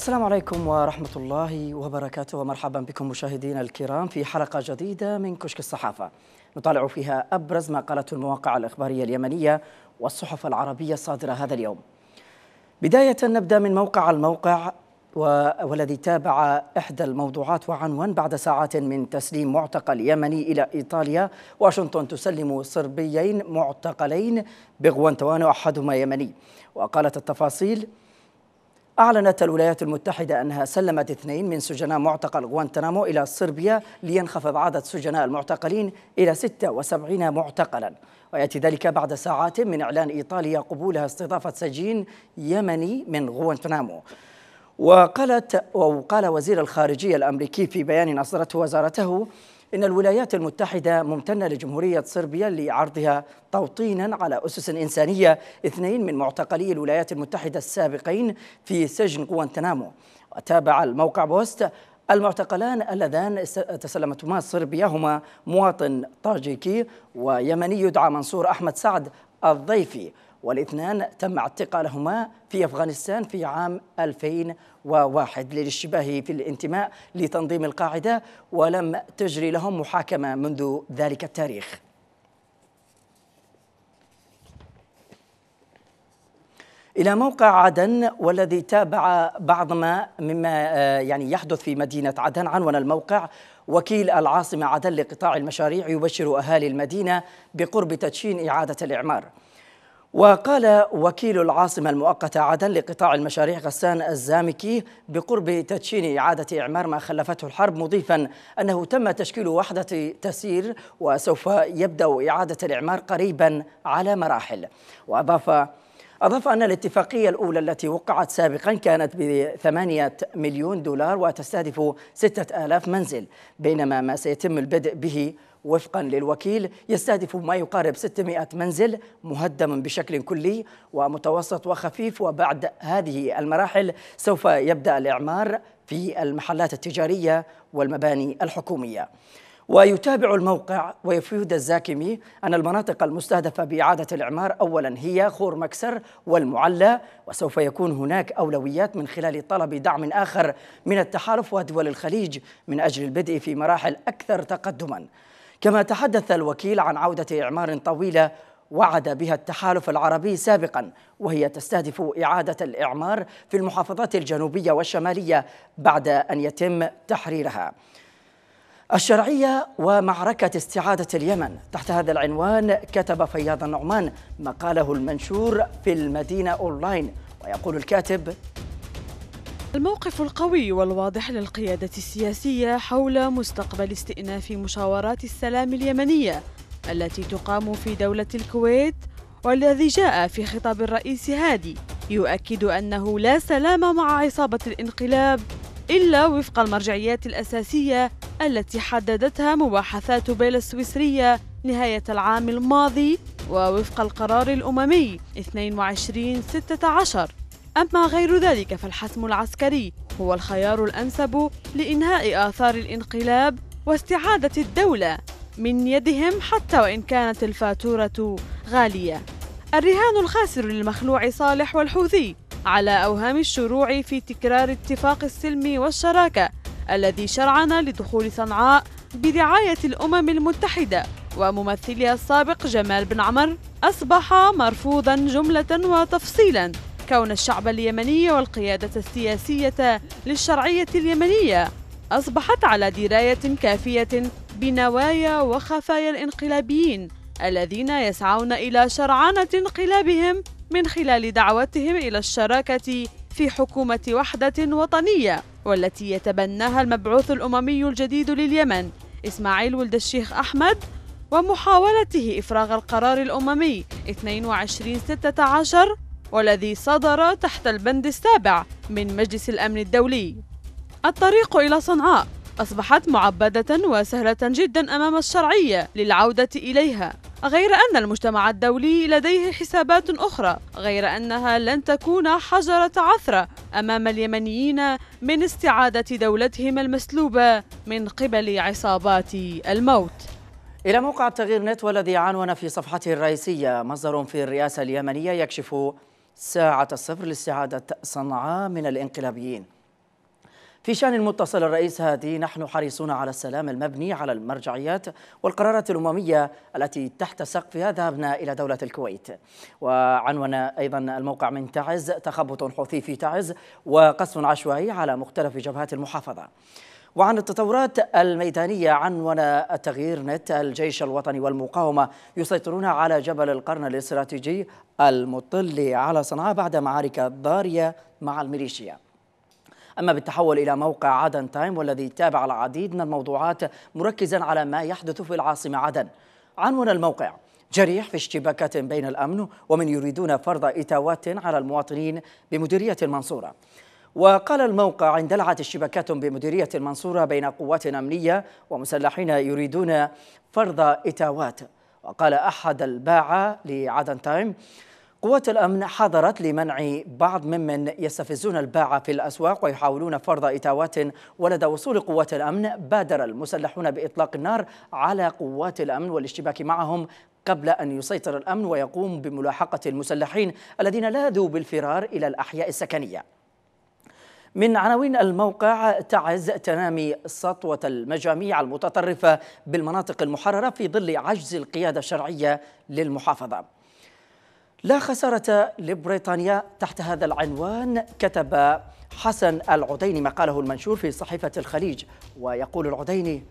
السلام عليكم ورحمة الله وبركاته ومرحبا بكم مشاهدينا الكرام في حلقة جديدة من كشك الصحافة نطالع فيها أبرز ما قالته المواقع الإخبارية اليمنية والصحف العربية الصادرة هذا اليوم بداية نبدأ من موقع الموقع والذي تابع إحدى الموضوعات وعنوان بعد ساعات من تسليم معتقل يمني إلى إيطاليا واشنطن تسلم صربيين معتقلين بغوانتوانو أحدهما يمني وقالت التفاصيل أعلنت الولايات المتحدة أنها سلمت اثنين من سجناء معتقل غوانتنامو إلى صربيا لينخفض عدد سجناء المعتقلين إلى 76 معتقلا ويأتي ذلك بعد ساعات من إعلان إيطاليا قبولها استضافة سجين يمني من غوانتنامو وقالت وقال وزير الخارجية الأمريكي في بيان أصدرته وزارته إن الولايات المتحدة ممتنة لجمهورية صربيا لعرضها توطينا على أسس إنسانية اثنين من معتقلي الولايات المتحدة السابقين في سجن غوانتنامو وتابع الموقع بوست المعتقلان اللذان تسلمتهما صربيا هما مواطن طاجيكي ويمني يدعى منصور أحمد سعد الضيفي والاثنان تم اعتقالهما في أفغانستان في عام 2001 للاشتباه في الانتماء لتنظيم القاعدة ولم تجري لهم محاكمة منذ ذلك التاريخ إلى موقع عدن والذي تابع بعض ما مما آه، يعني يحدث في مدينة عدن عنوان الموقع وكيل العاصمة عدن لقطاع المشاريع يبشر أهالي المدينة بقرب تدشين إعادة الإعمار وقال وكيل العاصمة المؤقتة عدن لقطاع المشاريع غسان الزامكي بقرب تدشين إعادة إعمار ما خلفته الحرب مضيفا أنه تم تشكيل وحدة تسير وسوف يبدأ إعادة الإعمار قريبا على مراحل وأضاف أضاف أن الاتفاقية الأولى التي وقعت سابقا كانت بثمانية مليون دولار وتستهدف ستة آلاف منزل بينما ما سيتم البدء به وفقا للوكيل يستهدف ما يقارب 600 منزل مهدم بشكل كلي ومتوسط وخفيف وبعد هذه المراحل سوف يبدأ الإعمار في المحلات التجارية والمباني الحكومية ويتابع الموقع ويفيد الزاكمي أن المناطق المستهدفة بإعادة الإعمار أولا هي خور مكسر والمعلى وسوف يكون هناك أولويات من خلال طلب دعم آخر من التحالف ودول الخليج من أجل البدء في مراحل أكثر تقدماً كما تحدث الوكيل عن عودة إعمار طويلة وعد بها التحالف العربي سابقا وهي تستهدف إعادة الإعمار في المحافظات الجنوبية والشمالية بعد أن يتم تحريرها الشرعية ومعركة استعادة اليمن تحت هذا العنوان كتب فياض النعمان مقاله المنشور في المدينة أونلاين ويقول الكاتب الموقف القوي والواضح للقيادة السياسية حول مستقبل استئناف مشاورات السلام اليمنية التي تقام في دولة الكويت والذي جاء في خطاب الرئيس هادي يؤكد أنه لا سلام مع عصابة الانقلاب إلا وفق المرجعيات الأساسية التي حددتها مباحثات بيل السويسرية نهاية العام الماضي ووفق القرار الأممي 22 16 أما غير ذلك فالحسم العسكري هو الخيار الأنسب لإنهاء آثار الانقلاب واستعادة الدولة من يدهم حتى وإن كانت الفاتورة غالية الرهان الخاسر للمخلوع صالح والحوثي على أوهام الشروع في تكرار اتفاق السلم والشراكة الذي شرعنا لدخول صنعاء برعاية الأمم المتحدة وممثلها السابق جمال بن عمر أصبح مرفوضا جملة وتفصيلا كون الشعب اليمني والقيادة السياسية للشرعية اليمنية أصبحت على دراية كافية بنوايا وخفايا الانقلابيين الذين يسعون إلى شرعنة انقلابهم من خلال دعوتهم إلى الشراكة في حكومة وحدة وطنية والتي يتبناها المبعوث الأممي الجديد لليمن إسماعيل ولد الشيخ أحمد ومحاولته إفراغ القرار الأممي 2216 والذي صدر تحت البند السابع من مجلس الأمن الدولي الطريق إلى صنعاء أصبحت معبدة وسهلة جدا أمام الشرعية للعودة إليها غير أن المجتمع الدولي لديه حسابات أخرى غير أنها لن تكون حجرة عثرة أمام اليمنيين من استعادة دولتهم المسلوبة من قبل عصابات الموت إلى موقع تغيير نت والذي عنون في صفحته الرئيسية مصدر في الرئاسة اليمنية يكشف ساعة الصفر لاستعادة صنعاء من الانقلابيين في شأن المتصل الرئيس هادي نحن حريصون على السلام المبني على المرجعيات والقرارات الأممية التي تحت سقفها ذهبنا إلى دولة الكويت وعنون أيضا الموقع من تعز تخبط حوثي في تعز وقصف عشوائي على مختلف جبهات المحافظة وعن التطورات الميدانية عنون التغيير نت الجيش الوطني والمقاومة يسيطرون على جبل القرن الاستراتيجي المطل على صنعاء بعد معارك ضارية مع الميليشيا أما بالتحول إلى موقع عدن تايم والذي تابع العديد من الموضوعات مركزا على ما يحدث في العاصمة عدن عنون الموقع جريح في اشتباكات بين الأمن ومن يريدون فرض إتاوات على المواطنين بمديرية المنصورة وقال الموقع اندلعت الشبكات بمديرية المنصورة بين قوات أمنية ومسلحين يريدون فرض إتاوات وقال أحد الباعة لعدن تايم قوات الأمن حضرت لمنع بعض ممن يستفزون الباعة في الأسواق ويحاولون فرض إتاوات ولدى وصول قوات الأمن بادر المسلحون بإطلاق النار على قوات الأمن والاشتباك معهم قبل أن يسيطر الأمن ويقوم بملاحقة المسلحين الذين لاذوا بالفرار إلى الأحياء السكنية من عناوين الموقع تعز تنامي سطوة المجاميع المتطرفة بالمناطق المحررة في ظل عجز القيادة الشرعية للمحافظة لا خسارة لبريطانيا تحت هذا العنوان كتب حسن العديني مقاله المنشور في صحيفة الخليج ويقول العديني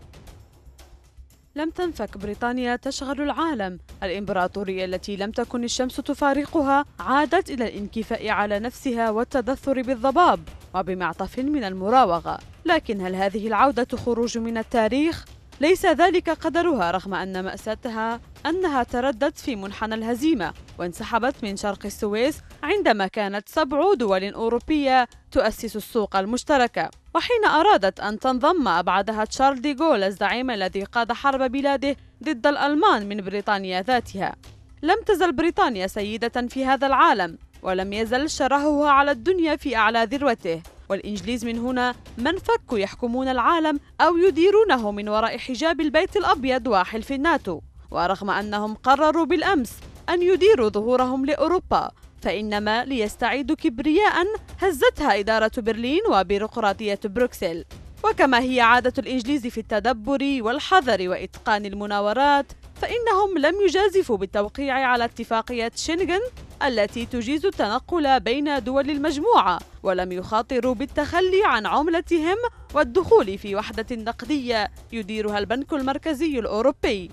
لم تنفك بريطانيا تشغل العالم الإمبراطورية التي لم تكن الشمس تفارقها عادت إلى الانكفاء على نفسها والتدثر بالضباب وبمعطف من المراوغة لكن هل هذه العودة خروج من التاريخ؟ ليس ذلك قدرها رغم أن مأساتها أنها تردت في منحنى الهزيمة وانسحبت من شرق السويس عندما كانت سبع دول أوروبية تؤسس السوق المشتركة وحين أرادت أن تنضم أبعدها تشارل ديغول الزعيم الذي قاد حرب بلاده ضد الألمان من بريطانيا ذاتها لم تزل بريطانيا سيدة في هذا العالم ولم يزل شرهها على الدنيا في أعلى ذروته والإنجليز من هنا من فكوا يحكمون العالم أو يديرونه من وراء حجاب البيت الأبيض وحلف الناتو ورغم أنهم قرروا بالأمس أن يديروا ظهورهم لأوروبا فإنما ليستعيدوا كبرياء هزتها إدارة برلين وبيروقراطية بروكسل وكما هي عادة الإنجليز في التدبر والحذر وإتقان المناورات فإنهم لم يجازفوا بالتوقيع على اتفاقية شنغن التي تجيز التنقل بين دول المجموعة ولم يخاطروا بالتخلي عن عملتهم والدخول في وحدة نقدية يديرها البنك المركزي الأوروبي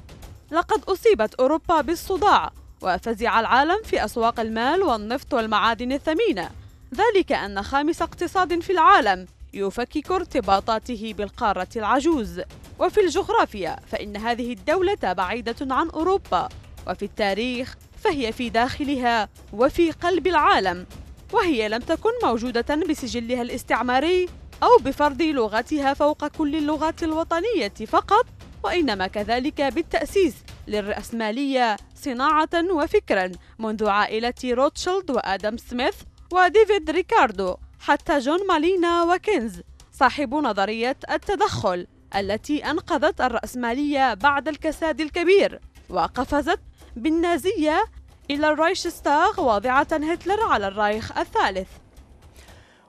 لقد أصيبت أوروبا بالصداع وفزع العالم في أسواق المال والنفط والمعادن الثمينة ذلك أن خامس اقتصاد في العالم يفكك ارتباطاته بالقارة العجوز وفي الجغرافيا فإن هذه الدولة بعيدة عن أوروبا وفي التاريخ فهي في داخلها وفي قلب العالم وهي لم تكن موجودة بسجلها الاستعماري أو بفرض لغتها فوق كل اللغات الوطنية فقط وإنما كذلك بالتأسيس للرأسمالية صناعة وفكرا منذ عائلة روتشيلد وآدم سميث وديفيد ريكاردو حتى جون مالينا وكينز صاحب نظرية التدخل التي أنقذت الرأسمالية بعد الكساد الكبير وقفزت بالنازية إلى الرايشستاغ واضعة هتلر على الرايخ الثالث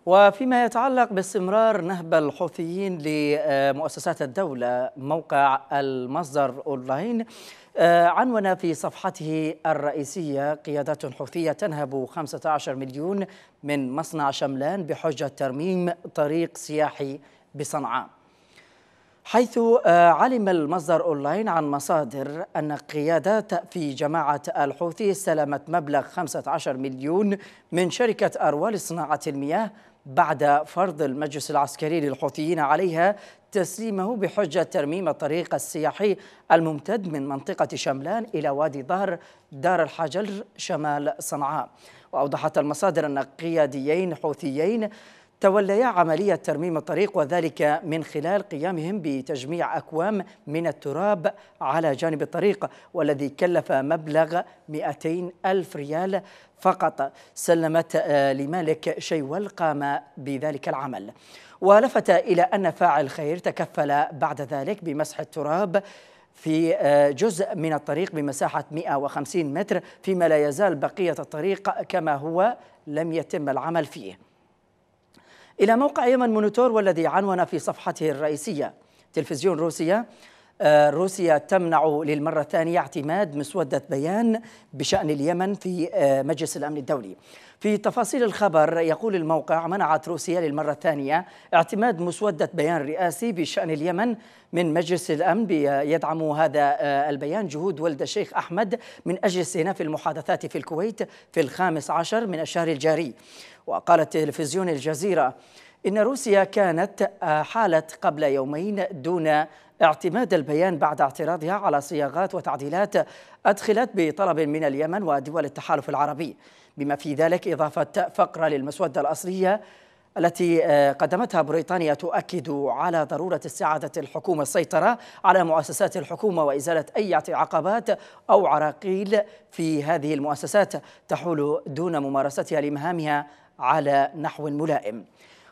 وفيما يتعلق باستمرار نهب الحوثيين لمؤسسات الدولة موقع المصدر أونلاين آه، عنون في صفحته الرئيسية قيادات حوثية تنهب 15 مليون من مصنع شملان بحجة ترميم طريق سياحي بصنعاء حيث آه، علم المصدر أونلاين عن مصادر أن قيادات في جماعة الحوثي استلمت مبلغ 15 مليون من شركة أروى لصناعة المياه بعد فرض المجلس العسكري للحوثيين عليها تسليمه بحجة ترميم الطريق السياحي الممتد من منطقة شملان إلى وادي ظهر دار الحجر شمال صنعاء وأوضحت المصادر أن قياديين حوثيين توليا عملية ترميم الطريق وذلك من خلال قيامهم بتجميع أكوام من التراب على جانب الطريق والذي كلف مبلغ 200 ألف ريال فقط سلمت آه، لمالك شيول قام بذلك العمل ولفت إلى أن فاعل خير تكفل بعد ذلك بمسح التراب في آه، جزء من الطريق بمساحة 150 متر فيما لا يزال بقية الطريق كما هو لم يتم العمل فيه إلى موقع يمن مونيتور والذي عنون في صفحته الرئيسية تلفزيون روسيا آه، روسيا تمنع للمرة الثانية اعتماد مسودة بيان بشأن اليمن في آه، مجلس الأمن الدولي في تفاصيل الخبر يقول الموقع منعت روسيا للمرة الثانية اعتماد مسودة بيان رئاسي بشأن اليمن من مجلس الأمن يدعم هذا آه، البيان جهود ولد الشيخ أحمد من أجل استئناف المحادثات في الكويت في الخامس عشر من الشهر الجاري وقال تلفزيون الجزيرة إن روسيا كانت حالت قبل يومين دون اعتماد البيان بعد اعتراضها على صياغات وتعديلات أدخلت بطلب من اليمن ودول التحالف العربي بما في ذلك إضافة فقرة للمسودة الأصلية التي آه، قدمتها بريطانيا تؤكد على ضرورة استعادة الحكومة السيطرة على مؤسسات الحكومة وإزالة أي عقبات أو عراقيل في هذه المؤسسات تحول دون ممارستها لمهامها على نحو ملائم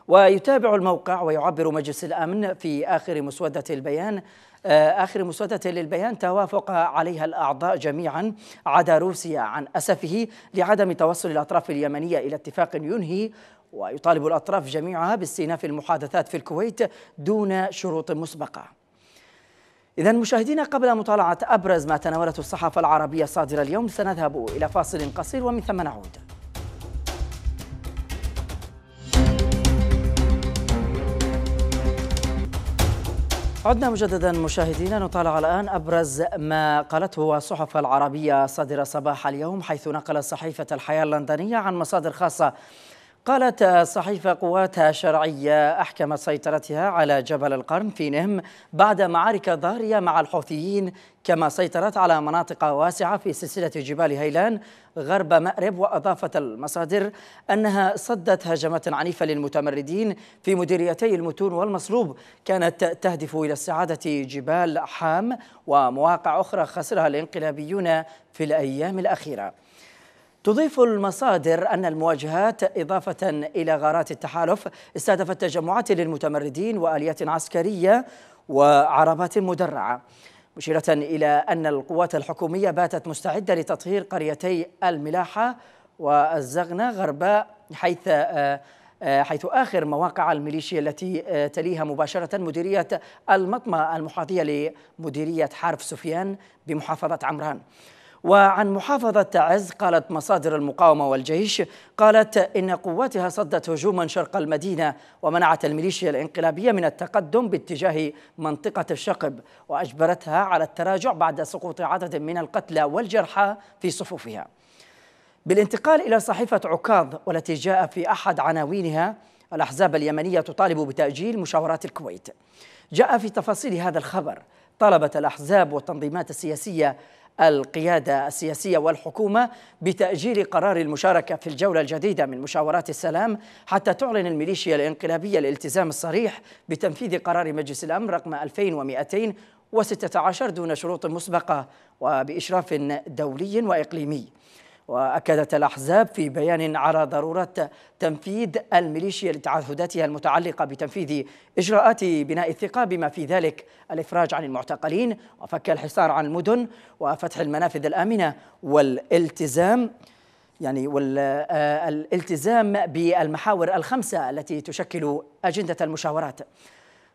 ويتابع الموقع ويعبر مجلس الامن في اخر مسوده البيان آه، آخر مسودة للبيان توافق عليها الأعضاء جميعا عدا روسيا عن أسفه لعدم توصل الأطراف اليمنية إلى اتفاق ينهي ويطالب الأطراف جميعها باستئناف المحادثات في الكويت دون شروط مسبقة إذا مشاهدينا قبل مطالعة أبرز ما تناولته الصحافة العربية الصادرة اليوم سنذهب إلى فاصل قصير ومن ثم نعود عدنا مجددا مشاهدينا نطالع الآن أبرز ما قالته الصحف العربية صدر صباح اليوم حيث نقل صحيفة الحياة اللندنية عن مصادر خاصة قالت صحيفة قواتها الشرعية أحكمت سيطرتها على جبل القرن في نهم بعد معارك ضارية مع الحوثيين كما سيطرت على مناطق واسعة في سلسلة جبال هيلان غرب مأرب وأضافت المصادر أنها صدت هجمة عنيفة للمتمردين في مديريتي المتون والمصلوب كانت تهدف إلى استعادة جبال حام ومواقع أخرى خسرها الانقلابيون في الأيام الأخيرة تضيف المصادر أن المواجهات إضافة إلى غارات التحالف استهدفت تجمعات للمتمردين وآليات عسكرية وعربات مدرعة مشيرة إلى أن القوات الحكومية باتت مستعدة لتطهير قريتي الملاحة والزغنة غرباء حيث آه، آه، حيث آخر مواقع الميليشيا التي آه، تليها مباشرة مديرية المطمة المحاطية لمديرية حرف سفيان بمحافظة عمران وعن محافظة تعز قالت مصادر المقاومة والجيش قالت إن قواتها صدت هجوما شرق المدينة ومنعت الميليشيا الانقلابية من التقدم باتجاه منطقة الشقب وأجبرتها على التراجع بعد سقوط عدد من القتلى والجرحى في صفوفها بالانتقال إلى صحيفة عكاظ والتي جاء في أحد عناوينها الأحزاب اليمنية تطالب بتأجيل مشاورات الكويت جاء في تفاصيل هذا الخبر طلبت الأحزاب والتنظيمات السياسية القيادة السياسية والحكومة بتأجيل قرار المشاركة في الجولة الجديدة من مشاورات السلام حتى تعلن الميليشيا الانقلابية الالتزام الصريح بتنفيذ قرار مجلس الأمن رقم 2216 دون شروط مسبقة وبإشراف دولي وإقليمي وأكدت الأحزاب في بيان على ضرورة تنفيذ الميليشيا لتعهداتها المتعلقة بتنفيذ إجراءات بناء الثقة بما في ذلك الإفراج عن المعتقلين وفك الحصار عن المدن وفتح المنافذ الآمنة والالتزام يعني والالتزام آه، بالمحاور الخمسة التي تشكل أجندة المشاورات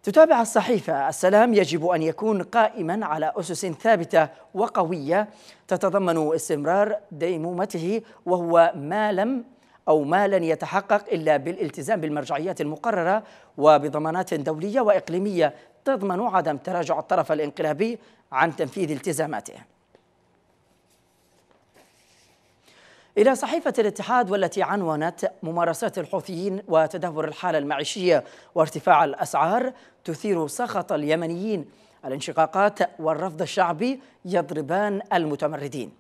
تتابع الصحيفة السلام يجب أن يكون قائما على أسس ثابتة وقوية تتضمن استمرار ديمومته وهو ما لم أو ما لن يتحقق إلا بالالتزام بالمرجعيات المقررة وبضمانات دولية وإقليمية تضمن عدم تراجع الطرف الانقلابي عن تنفيذ التزاماته إلى صحيفة الاتحاد والتي عنونت ممارسات الحوثيين وتدهور الحالة المعيشية وارتفاع الأسعار تثير سخط اليمنيين الانشقاقات والرفض الشعبي يضربان المتمردين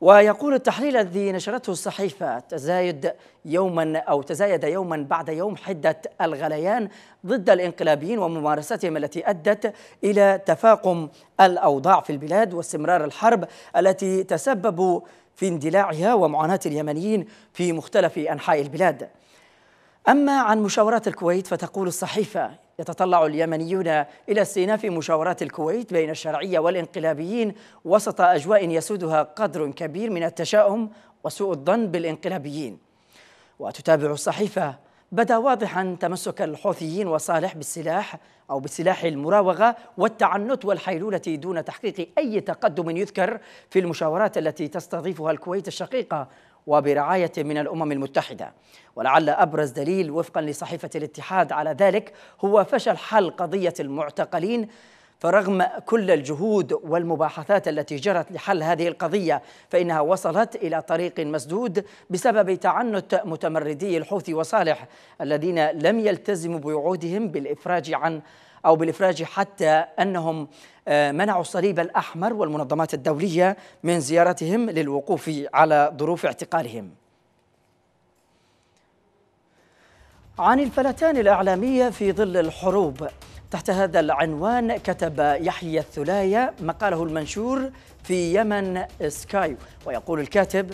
ويقول التحليل الذي نشرته الصحيفة تزايد يوما أو تزايد يوما بعد يوم حدة الغليان ضد الانقلابيين وممارساتهم التي أدت إلى تفاقم الأوضاع في البلاد واستمرار الحرب التي تسبب في اندلاعها ومعاناة اليمنيين في مختلف أنحاء البلاد أما عن مشاورات الكويت فتقول الصحيفة يتطلع اليمنيون إلى استئناف مشاورات الكويت بين الشرعية والإنقلابيين وسط أجواء يسودها قدر كبير من التشاؤم وسوء الظن بالإنقلابيين وتتابع الصحيفة بدا واضحا تمسك الحوثيين وصالح بالسلاح أو بسلاح المراوغة والتعنت والحيلولة دون تحقيق أي تقدم يذكر في المشاورات التي تستضيفها الكويت الشقيقة وبرعاية من الأمم المتحدة ولعل أبرز دليل وفقا لصحيفة الاتحاد على ذلك هو فشل حل قضية المعتقلين فرغم كل الجهود والمباحثات التي جرت لحل هذه القضية فإنها وصلت إلى طريق مسدود بسبب تعنت متمردي الحوثي وصالح الذين لم يلتزموا بوعودهم بالإفراج عن أو بالإفراج حتى أنهم آه، منعوا الصليب الأحمر والمنظمات الدولية من زيارتهم للوقوف على ظروف اعتقالهم عن الفلتان الإعلامية في ظل الحروب تحت هذا العنوان كتب يحيى الثلايا مقاله المنشور في يمن سكاي ويقول الكاتب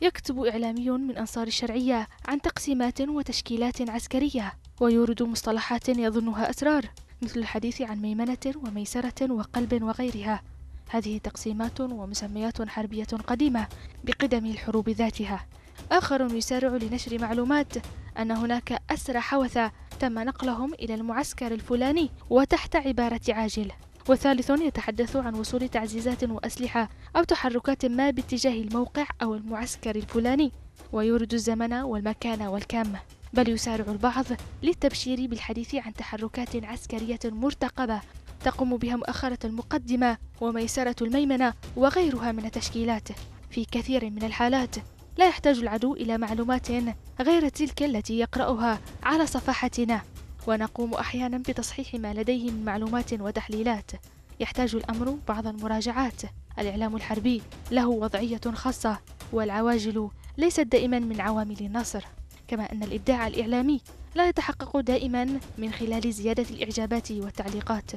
يكتب إعلامي من أنصار الشرعية عن تقسيمات وتشكيلات عسكرية ويورد مصطلحات يظنها أسرار مثل الحديث عن ميمنة وميسرة وقلب وغيرها هذه تقسيمات ومسميات حربية قديمة بقدم الحروب ذاتها آخر يسارع لنشر معلومات أن هناك أسرى حوثة تم نقلهم إلى المعسكر الفلاني وتحت عبارة عاجل وثالث يتحدث عن وصول تعزيزات وأسلحة أو تحركات ما باتجاه الموقع أو المعسكر الفلاني ويورد الزمن والمكان والكم بل يسارع البعض للتبشير بالحديث عن تحركات عسكرية مرتقبة تقوم بها مؤخرة المقدمة وميسرة الميمنة وغيرها من التشكيلات في كثير من الحالات لا يحتاج العدو إلى معلومات غير تلك التي يقرأها على صفحتنا ونقوم أحيانا بتصحيح ما لديه من معلومات وتحليلات يحتاج الأمر بعض المراجعات الإعلام الحربي له وضعية خاصة والعواجل ليست دائما من عوامل النصر كما أن الإبداع الإعلامي لا يتحقق دائما من خلال زيادة الإعجابات والتعليقات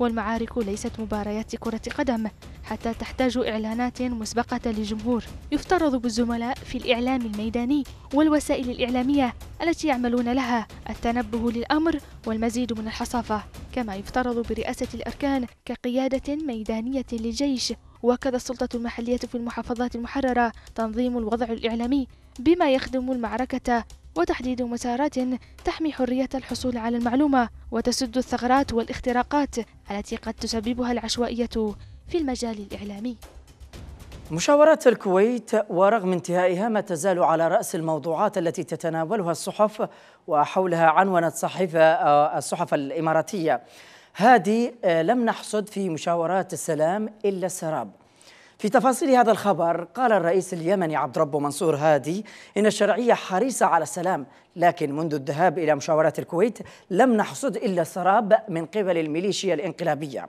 والمعارك ليست مباريات كرة قدم حتى تحتاج إعلانات مسبقة لجمهور يفترض بالزملاء في الإعلام الميداني والوسائل الإعلامية التي يعملون لها التنبه للأمر والمزيد من الحصافة كما يفترض برئاسة الأركان كقيادة ميدانية للجيش وكذا السلطة المحلية في المحافظات المحررة تنظيم الوضع الإعلامي بما يخدم المعركة وتحديد مسارات تحمي حرية الحصول على المعلومة وتسد الثغرات والاختراقات التي قد تسببها العشوائية في المجال الإعلامي مشاورات الكويت ورغم انتهائها ما تزال على رأس الموضوعات التي تتناولها الصحف وحولها عنونت صحيفة آه، الصحف الإماراتية هذه آه، لم نحصد في مشاورات السلام إلا السراب في تفاصيل هذا الخبر قال الرئيس اليمني عبد رب منصور هادي إن الشرعية حريصة على السلام لكن منذ الذهاب إلى مشاورات الكويت لم نحصد إلا سراب من قبل الميليشيا الانقلابية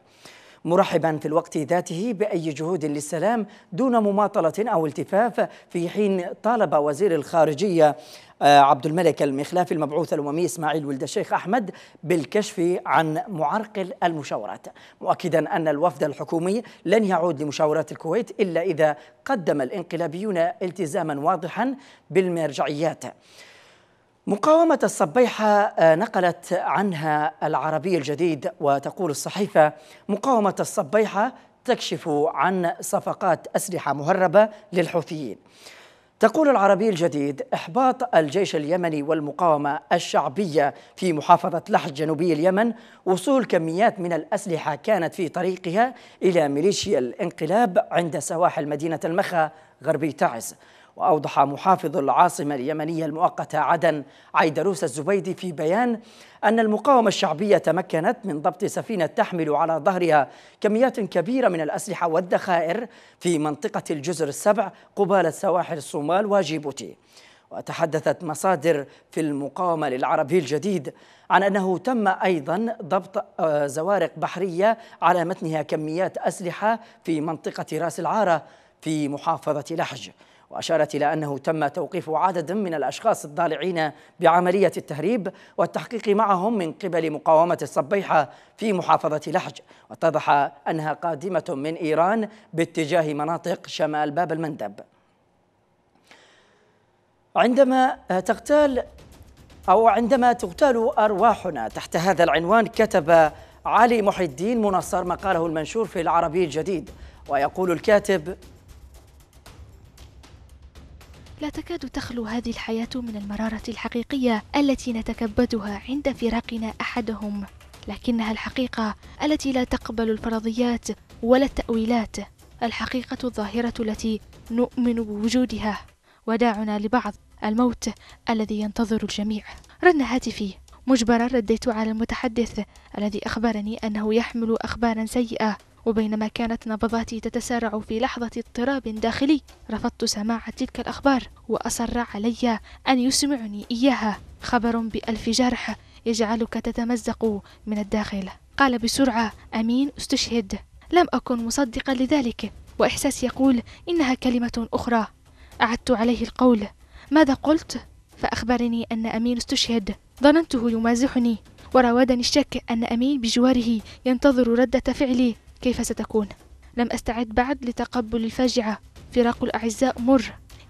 مرحبا في الوقت ذاته بأي جهود للسلام دون مماطلة أو التفاف في حين طالب وزير الخارجية آه، عبد الملك المخلافي المبعوث الأممي إسماعيل ولد الشيخ أحمد بالكشف عن معرقل المشاورات مؤكدا أن الوفد الحكومي لن يعود لمشاورات الكويت إلا إذا قدم الانقلابيون التزاما واضحا بالمرجعيات مقاومة الصبيحة آه، نقلت عنها العربي الجديد وتقول الصحيفة مقاومة الصبيحة تكشف عن صفقات أسلحة مهربة للحوثيين تقول العربي الجديد إحباط الجيش اليمني والمقاومة الشعبية في محافظة لحج جنوبي اليمن وصول كميات من الأسلحة كانت في طريقها إلى ميليشيا الانقلاب عند سواحل مدينة المخا غربي تعز وأوضح محافظ العاصمة اليمنية المؤقتة عدن عيدروس الزبيدي في بيان أن المقاومة الشعبية تمكنت من ضبط سفينة تحمل على ظهرها كميات كبيرة من الأسلحة والذخائر في منطقة الجزر السبع قبالة سواحل الصومال وجيبوتي وتحدثت مصادر في المقاومة للعربي الجديد عن أنه تم أيضا ضبط آه، زوارق بحرية على متنها كميات أسلحة في منطقة راس العارة في محافظة لحج وأشارت إلى أنه تم توقيف عدد من الأشخاص الضالعين بعملية التهريب والتحقيق معهم من قبل مقاومة الصبيحة في محافظة لحج واتضح أنها قادمة من إيران باتجاه مناطق شمال باب المندب عندما تغتال أو عندما تغتال أرواحنا تحت هذا العنوان كتب علي محي الدين منصر مقاله المنشور في العربي الجديد ويقول الكاتب لا تكاد تخلو هذه الحياة من المرارة الحقيقية التي نتكبدها عند فراقنا أحدهم لكنها الحقيقة التي لا تقبل الفرضيات ولا التأويلات الحقيقة الظاهرة التي نؤمن بوجودها وداعنا لبعض الموت الذي ينتظر الجميع رن هاتفي مجبرا رديت على المتحدث الذي أخبرني أنه يحمل أخبارا سيئة وبينما كانت نبضاتي تتسارع في لحظة اضطراب داخلي رفضت سماع تلك الأخبار وأصر علي أن يسمعني إياها خبر بألف جرح يجعلك تتمزق من الداخل قال بسرعة أمين استشهد لم أكن مصدقا لذلك وإحساس يقول إنها كلمة أخرى أعدت عليه القول ماذا قلت؟ فأخبرني أن أمين استشهد ظننته يمازحني وراودني الشك أن أمين بجواره ينتظر ردة فعلي كيف ستكون لم أستعد بعد لتقبل الفاجعة فراق الأعزاء مر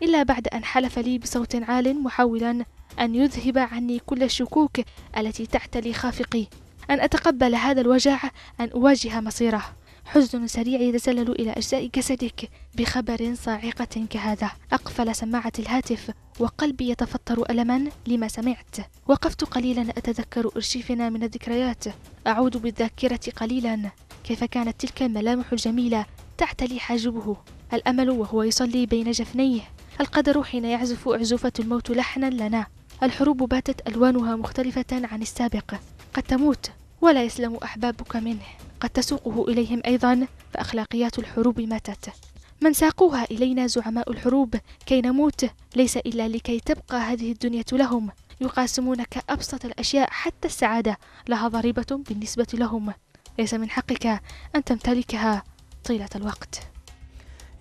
إلا بعد أن حلف لي بصوت عال محاولا أن يذهب عني كل الشكوك التي تعتلي خافقي أن أتقبل هذا الوجع أن أواجه مصيره حزن سريع يتسلل إلى أجزاء جسدك بخبر صاعقة كهذا أقفل سماعة الهاتف وقلبي يتفطر ألما لما سمعت وقفت قليلا أتذكر أرشيفنا من الذكريات أعود بالذاكرة قليلا كيف كانت تلك الملامح الجميلة تعتلي حاجبه الأمل وهو يصلي بين جفنيه القدر حين يعزف أعزوفة الموت لحنا لنا الحروب باتت ألوانها مختلفة عن السابق قد تموت ولا يسلم أحبابك منه قد تسوقه إليهم أيضا فأخلاقيات الحروب ماتت من ساقوها إلينا زعماء الحروب كي نموت ليس إلا لكي تبقى هذه الدنيا لهم يقاسمونك أبسط الأشياء حتى السعادة لها ضريبة بالنسبة لهم ليس من حقك أن تمتلكها طيلة الوقت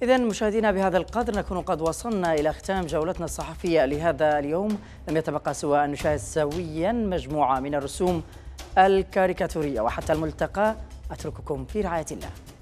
إذا مشاهدينا بهذا القدر نكون قد وصلنا إلى ختام جولتنا الصحفية لهذا اليوم لم يتبقى سوى أن نشاهد سويا مجموعة من الرسوم الكاريكاتورية وحتى الملتقى أترككم في رعاية الله